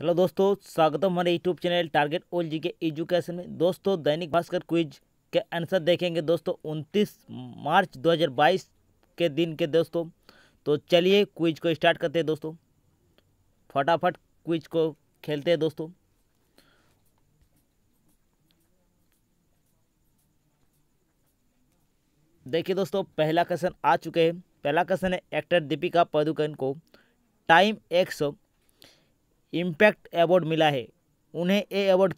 hello दोस्तों स्वागत है हमारे यूट्यूब चैनल टारगेट ओल जी के एजुकेशन में दोस्तों दैनिक भास्कर क्विज के आंसर देखेंगे दोस्तों 29 मार्च 2022 के दिन के दोस्तों तो चलिए क्विज को स्टार्ट करते हैं दोस्तों फटाफट क्विज को खेलते हैं दोस्तों देखिए दोस्तों पहला क्वेश्चन आ चुके हैं पहला क्वेश्चन है एक्टर दीपिका पादुकन को टाइम एक्स इम्पैक्ट अवार्ड मिला है उन्हें ए अवार्ड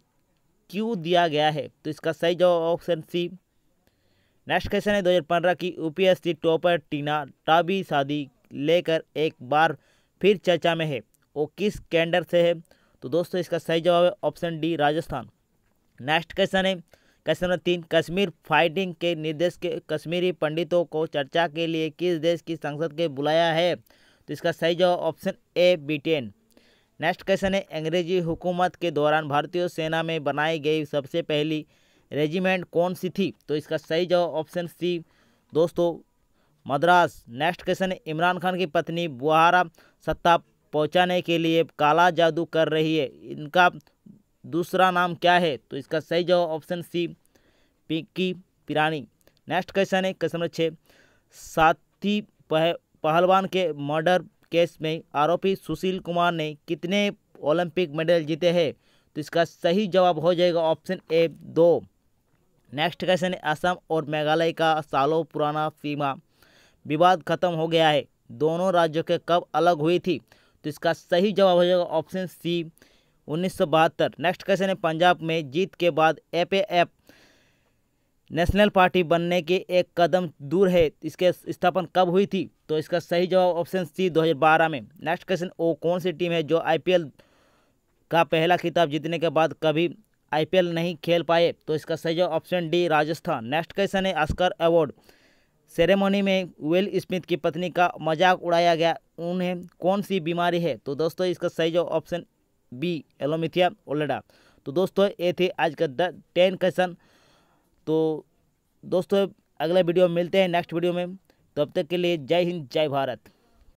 क्यों दिया गया है तो इसका सही जवाब ऑप्शन सी नेक्स्ट क्वेश्चन है 2015 की यूपीएससी टॉपर टीना टाबी शादी लेकर एक बार फिर चर्चा में है वो किस कैंडर से है तो दोस्तों इसका सही जवाब है option D Rajasthan next question है क्वेश्चन नंबर तीन कश्मीर फाइटिंग के निर्देश के कश्मीरी पंडितों को चर्चा के लिए किस देश की संसद के बुलाया है तो इसका सही जवाब option A Britain next question है अंग्रेजी हुकूमत के दौरान भारतीय सेना में बनाई गई सबसे पहली रेजिमेंट कौन सी थी तो इसका सही जवाब ऑप्शन सी दोस्तों मद्रास नेक्स्ट क्वेश्चन है इमरान खान की पत्नी बुहारा सत्ता पहुंचाने के लिए काला जादू कर रही है इनका दूसरा नाम क्या है तो इसका सही जवाब option C Pinki Pirani next question है क्वेश्चन छः साथी पह, पहलवान के मर्डर केस में आरोपी सुशील कुमार ने कितने ओलंपिक मेडल जीते हैं तो इसका सही जवाब हो जाएगा ऑप्शन ए दो नेक्स्ट क्वेश्चन है असम और मेघालय का सालों पुराना सीमा विवाद खत्म हो गया है दोनों राज्यों के कब अलग हुई थी तो इसका सही जवाब हो जाएगा ऑप्शन सी उन्नीस नेक्स्ट क्वेश्चन है पंजाब में जीत के बाद एफ नेशनल पार्टी बनने के एक कदम दूर है इसके स्थापना कब हुई थी तो इसका सही जवाब ऑप्शन सी 2012 में नेक्स्ट क्वेश्चन वो कौन सी टीम है जो आईपीएल का पहला खिताब जीतने के बाद कभी आईपीएल नहीं खेल पाए तो इसका सही जवाब option D Rajasthan next question है आस्कर अवार्ड सेरेमनी में विल स्मिथ की पत्नी का मजाक उड़ाया गया उन्हें कौन सी बीमारी है तो दोस्तों इसका सही जवाब ऑप्शन बी एलोमिथिया ओलेडा तो दोस्तों ये थे आज का टेन क्वेश्चन तो दोस्तों अगला वीडियो मिलते हैं नेक्स्ट वीडियो में तब तक के लिए जय हिंद जय भारत